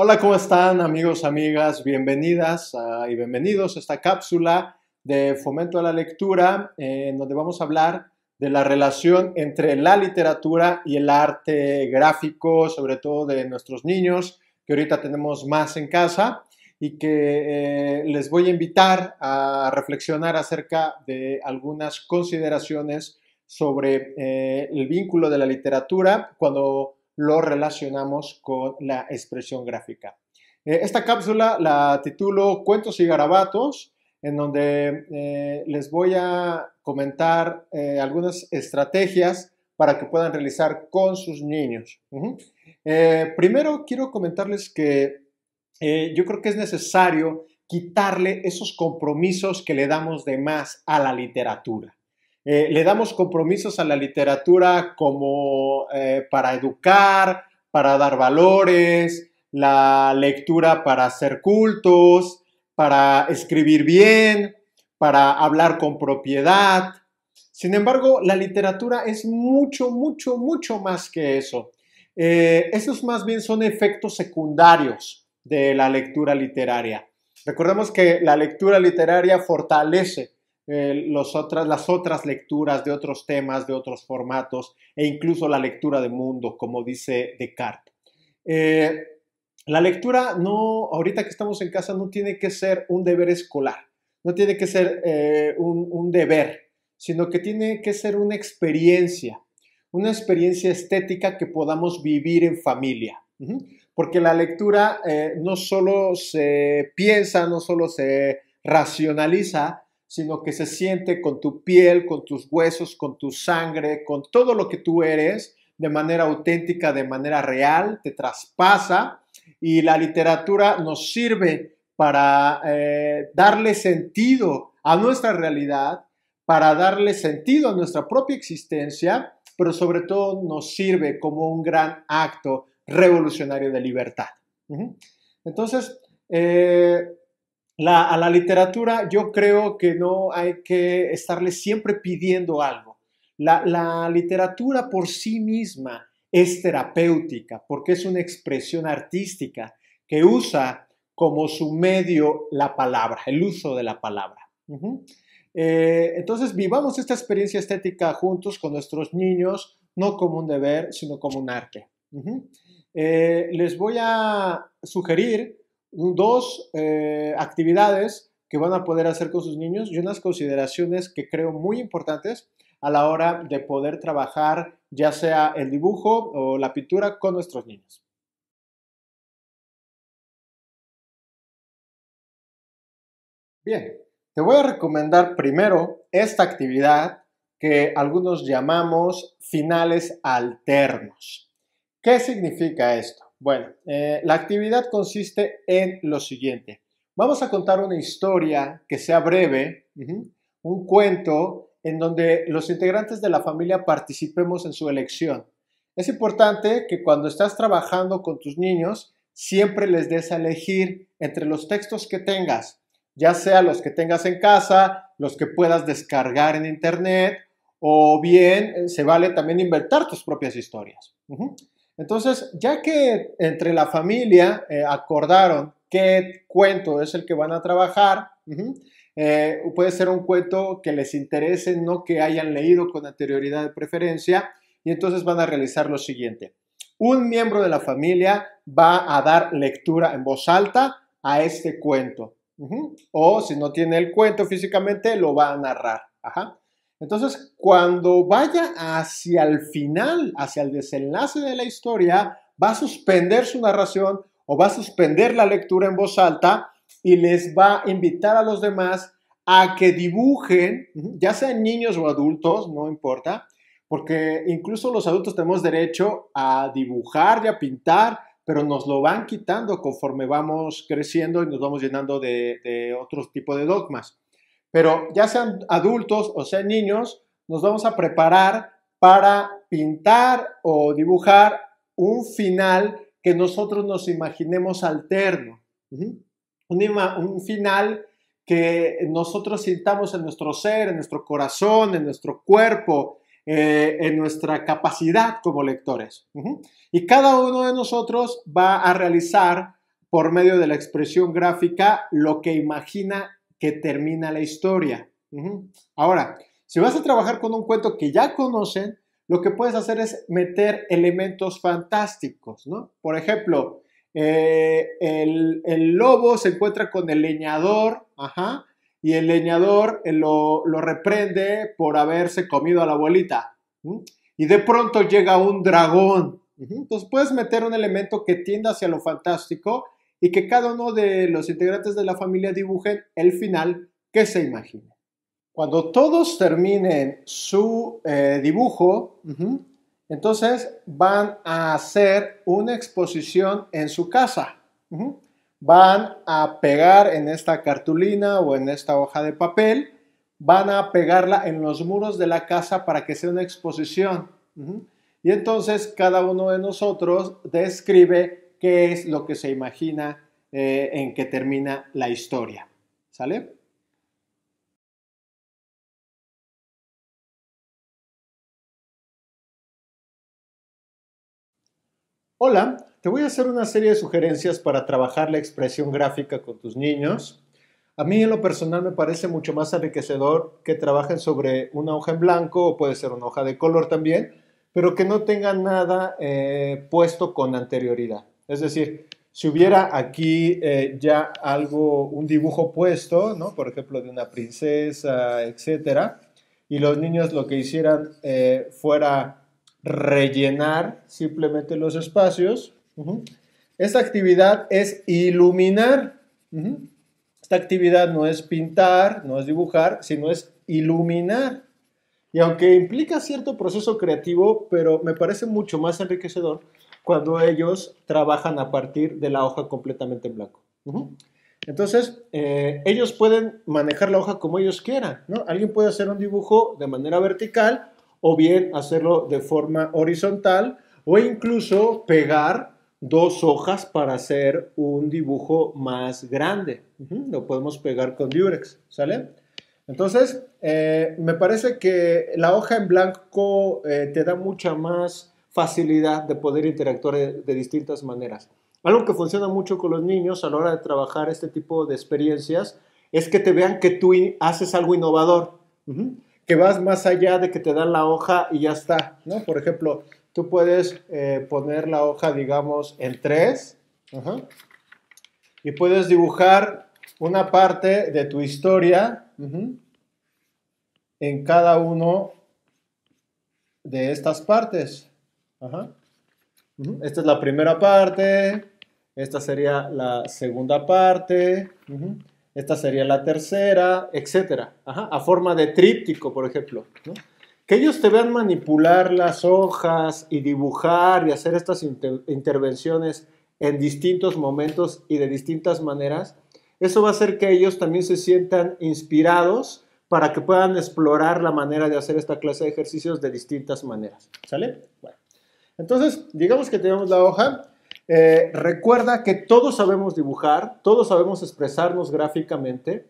Hola, ¿cómo están amigos, amigas? Bienvenidas ah, y bienvenidos a esta cápsula de Fomento a la Lectura, en donde vamos a hablar de la relación entre la literatura y el arte gráfico, sobre todo de nuestros niños, que ahorita tenemos más en casa, y que eh, les voy a invitar a reflexionar acerca de algunas consideraciones sobre eh, el vínculo de la literatura cuando lo relacionamos con la expresión gráfica. Eh, esta cápsula la titulo Cuentos y garabatos, en donde eh, les voy a comentar eh, algunas estrategias para que puedan realizar con sus niños. primero quiero comentarles que yo creo que es necesario quitarle esos compromisos que le damos de más a la literatura. Eh, le damos compromisos a la literatura como eh, para educar, para dar valores, la lectura para hacer cultos, para escribir bien, para hablar con propiedad. Sin embargo, la literatura es mucho, mucho, mucho más que eso. Eh, esos más bien son efectos secundarios de la lectura literaria. Recordemos que la lectura literaria fortalece eh, otras, las otras lecturas de otros temas, de otros formatos e incluso la lectura de mundo, como dice Descartes. Eh, la lectura no, ahorita que estamos en casa, no tiene que ser un deber escolar, no tiene que ser eh, un, deber, sino que tiene que ser una experiencia, una experiencia estética que podamos vivir en familia. Porque la lectura eh, no solo se piensa, no solo se racionaliza, sino que se siente con tu piel, con tus huesos, con tu sangre, con todo lo que tú eres, de manera auténtica, de manera real, te traspasa y la literatura nos sirve para eh, darle sentido a nuestra realidad, para darle sentido a nuestra propia existencia, pero sobre todo nos sirve como un gran acto revolucionario de libertad. Entonces, eh, la, a la literatura yo creo que no hay que estarle siempre pidiendo algo. La, literatura por sí misma es terapéutica porque es una expresión artística que usa como su medio la palabra, el uso de la palabra. Eh, entonces vivamos esta experiencia estética juntos con nuestros niños, no como un deber, sino como un arte. Eh, les voy a sugerir dos eh, actividades que van a poder hacer con sus niños y unas consideraciones que creo muy importantes a la hora de poder trabajar ya sea el dibujo o la pintura con nuestros niños. Bien, te voy a recomendar primero esta actividad que algunos llamamos finales alternos. ¿Qué significa esto? Bueno, eh, la actividad consiste en lo siguiente. Vamos a contar una historia que sea breve, un cuento en donde los integrantes de la familia participemos en su elección. Es importante que cuando estás trabajando con tus niños, siempre les des a elegir entre los textos que tengas, ya sea los que tengas en casa, los que puedas descargar en internet, o bien eh, se vale también inventar tus propias historias. Entonces, ya que entre la familia eh, acordaron qué cuento es el que van a trabajar, eh, puede ser un cuento que les interese, no que hayan leído con anterioridad de preferencia, y entonces van a realizar lo siguiente. Un miembro de la familia va a dar lectura en voz alta a este cuento. O si no tiene el cuento físicamente, lo va a narrar. Ajá. Entonces, cuando vaya hacia el final, hacia el desenlace de la historia, va a suspender su narración o va a suspender la lectura en voz alta y les va a invitar a los demás a que dibujen, ya sean niños o adultos, no importa, porque incluso los adultos tenemos derecho a dibujar y a pintar, pero nos lo van quitando conforme vamos creciendo y nos vamos llenando de, de otro tipo de dogmas. Pero ya sean adultos o sean niños, nos vamos a preparar para pintar o dibujar un final que nosotros nos imaginemos alterno. Un, final que nosotros sintamos en nuestro ser, en nuestro corazón, en nuestro cuerpo, eh, en nuestra capacidad como lectores. Y cada uno de nosotros va a realizar por medio de la expresión gráfica lo que imagina que termina la historia. Ahora, si vas a trabajar con un cuento que ya conocen, lo que puedes hacer es meter elementos fantásticos, ¿no? Por ejemplo, eh, el, lobo se encuentra con el leñador, ajá, y el leñador eh, lo, reprende por haberse comido a la abuelita. Y de pronto llega un dragón. Entonces puedes meter un elemento que tienda hacia lo fantástico y que cada uno de los integrantes de la familia dibujen el final que se imagine. Cuando todos terminen su eh, dibujo, entonces van a hacer una exposición en su casa. Van a pegar en esta cartulina o en esta hoja de papel, van a pegarla en los muros de la casa para que sea una exposición. Y entonces cada uno de nosotros describe qué es lo que se imagina eh, en que termina la historia. ¿Sale? Hola, te voy a hacer una serie de sugerencias para trabajar la expresión gráfica con tus niños. A mí en lo personal me parece mucho más enriquecedor que trabajen sobre una hoja en blanco o puede ser una hoja de color también, pero que no tengan nada eh, puesto con anterioridad. Es decir, si hubiera aquí eh, ya algo, un dibujo puesto, ¿no? Por ejemplo, de una princesa, etcétera, y los niños lo que hicieran eh, fuera rellenar simplemente los espacios. Esta actividad es iluminar. Esta actividad no es pintar, no es dibujar, sino es iluminar. Y aunque implica cierto proceso creativo, pero me parece mucho más enriquecedor cuando ellos trabajan a partir de la hoja completamente en blanco. Entonces, eh, ellos pueden manejar la hoja como ellos quieran, Alguien puede hacer un dibujo de manera vertical o bien hacerlo de forma horizontal o incluso pegar dos hojas para hacer un dibujo más grande. Lo podemos pegar con Durex, ¿sale? Entonces, eh, me parece que la hoja en blanco eh, te da mucha más facilidad de poder interactuar de, distintas maneras. Algo que funciona mucho con los niños a la hora de trabajar este tipo de experiencias es que te vean que tú haces algo innovador, que vas más allá de que te dan la hoja y ya está, ¿no? Por ejemplo, tú puedes eh, poner la hoja, digamos, en tres y puedes dibujar una parte de tu historia en cada uno de estas partes. Ajá. Esta es la primera parte. Esta sería la segunda parte. Esta sería la tercera, etcétera, Ajá. A forma de tríptico, por ejemplo. Que ellos te vean manipular las hojas y dibujar y hacer estas intervenciones en distintos momentos y de distintas maneras, eso va a hacer que ellos también se sientan inspirados para que puedan explorar la manera de hacer esta clase de ejercicios de distintas maneras. ¿Sale? Bueno. Entonces, digamos que tenemos la hoja. Eh, recuerda que todos sabemos dibujar, todos sabemos expresarnos gráficamente.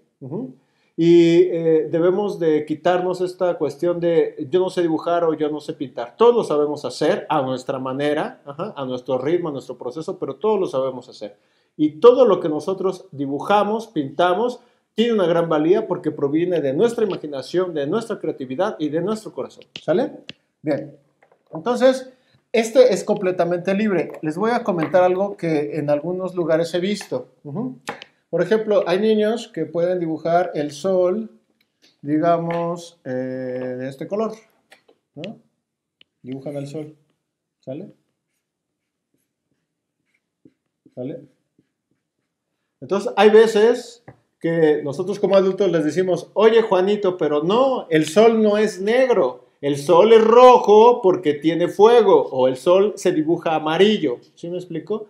Y eh, debemos de quitarnos esta cuestión de yo no sé dibujar o yo no sé pintar. Todos lo sabemos hacer a nuestra manera, a nuestro ritmo, a nuestro proceso, pero todos lo sabemos hacer. Y todo lo que nosotros dibujamos, pintamos, tiene una gran valía porque proviene de nuestra imaginación, de nuestra creatividad y de nuestro corazón. ¿Sale? Bien. Entonces, este es completamente libre. Les voy a comentar algo que en algunos lugares he visto. Por ejemplo, hay niños que pueden dibujar el sol, digamos, eh, de este color. Dibujan el sol. ¿Sale? ¿Sale? Entonces, hay veces que nosotros como adultos les decimos, oye Juanito, pero no, el sol no es negro, el sol es rojo porque tiene fuego o el sol se dibuja amarillo. ¿Sí me explico?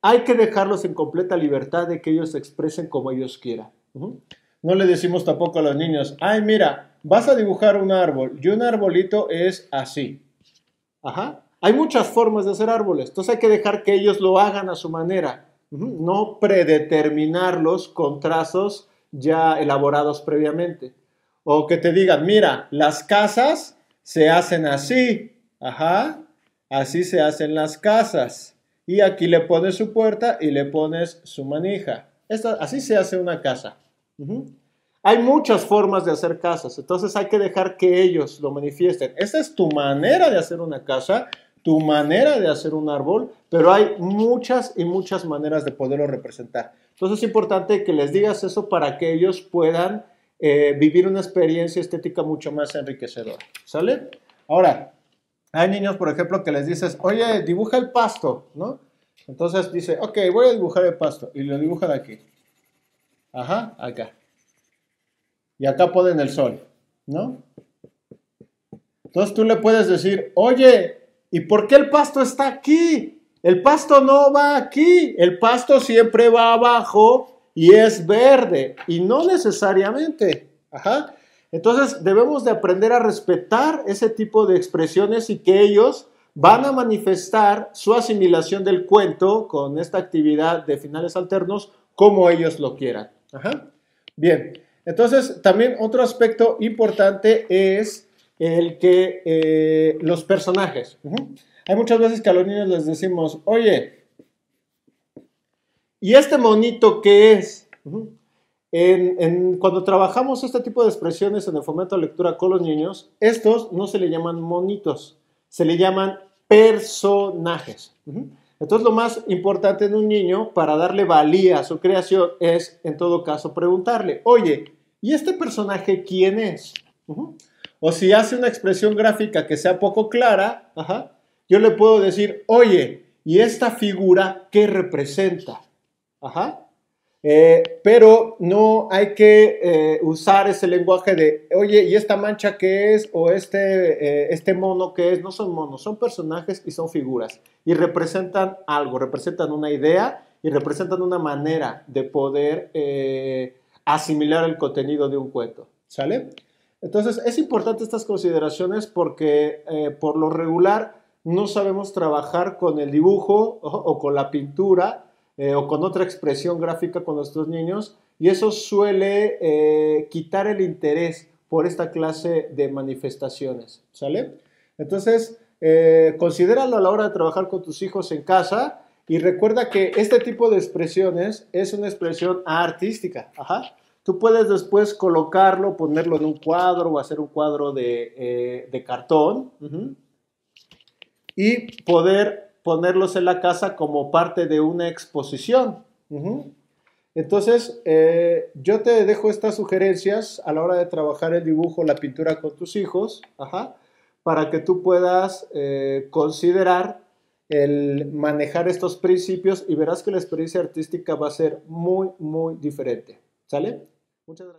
Hay que dejarlos en completa libertad de que ellos se expresen como ellos quieran. No le decimos tampoco a los niños, ay mira, vas a dibujar un árbol y un arbolito es así. Ajá. Hay muchas formas de hacer árboles, entonces hay que dejar que ellos lo hagan a su manera, no predeterminarlos con trazos ya elaborados previamente. O que te digan, mira, las casas se hacen así, ajá, así se hacen las casas. Y aquí le pones su puerta y le pones su manija. así se hace una casa. Hay muchas formas de hacer casas, entonces hay que dejar que ellos lo manifiesten. Esta es tu manera de hacer una casa, tu manera de hacer un árbol, pero hay muchas y muchas maneras de poderlo representar. Entonces es importante que les digas eso para que ellos puedan eh, vivir una experiencia estética mucho más enriquecedora. ¿Sale? Ahora, hay niños, por ejemplo, que les dices, oye, dibuja el pasto, ¿no? Entonces dice, ok, voy a dibujar el pasto. Y lo de aquí. Ajá, acá. Y acá ponen el sol, ¿no? Entonces tú le puedes decir, oye, ¿y por qué el pasto está aquí? El pasto no va aquí, el pasto siempre va abajo y es verde y no necesariamente. Entonces debemos de aprender a respetar ese tipo de expresiones y que ellos van a manifestar su asimilación del cuento con esta actividad de finales alternos como ellos lo quieran. Bien, entonces también otro aspecto importante es el que eh, los personajes. Hay muchas veces que a los niños les decimos, oye, ¿Y este monito qué es? cuando trabajamos este tipo de expresiones en el fomento de lectura con los niños, estos no se le llaman monitos, se le llaman personajes. Entonces lo más importante en un niño para darle valía a su creación es, en todo caso, preguntarle, oye, ¿y este personaje quién es? O si hace una expresión gráfica que sea poco clara, yo le puedo decir, oye, ¿y esta figura qué representa? Eh, pero no hay que eh, usar ese lenguaje de, oye, ¿y esta mancha qué es? O este, eh, este mono qué es? No son monos, son personajes y son figuras. Y representan algo, representan una idea y representan una manera de poder asimilar el contenido de un cuento. ¿Sale? Entonces, es importante estas consideraciones porque por lo regular no sabemos trabajar con el dibujo o con la pintura eh, o con otra expresión gráfica con nuestros niños y eso suele eh, quitar el interés por esta clase de manifestaciones, ¿sale? Entonces, eh, a la hora de trabajar con tus hijos en casa y recuerda que este tipo de expresiones es una expresión artística, Tú puedes después colocarlo, ponerlo en un cuadro o hacer un cuadro de, eh, cartón y poder ponerlos en la casa como parte de una exposición. Entonces, eh, yo te dejo estas sugerencias a la hora de trabajar el dibujo, la pintura con tus hijos, para que tú puedas eh, considerar el manejar estos principios y verás que la experiencia artística va a ser muy, muy diferente. ¿Sale? Muchas gracias.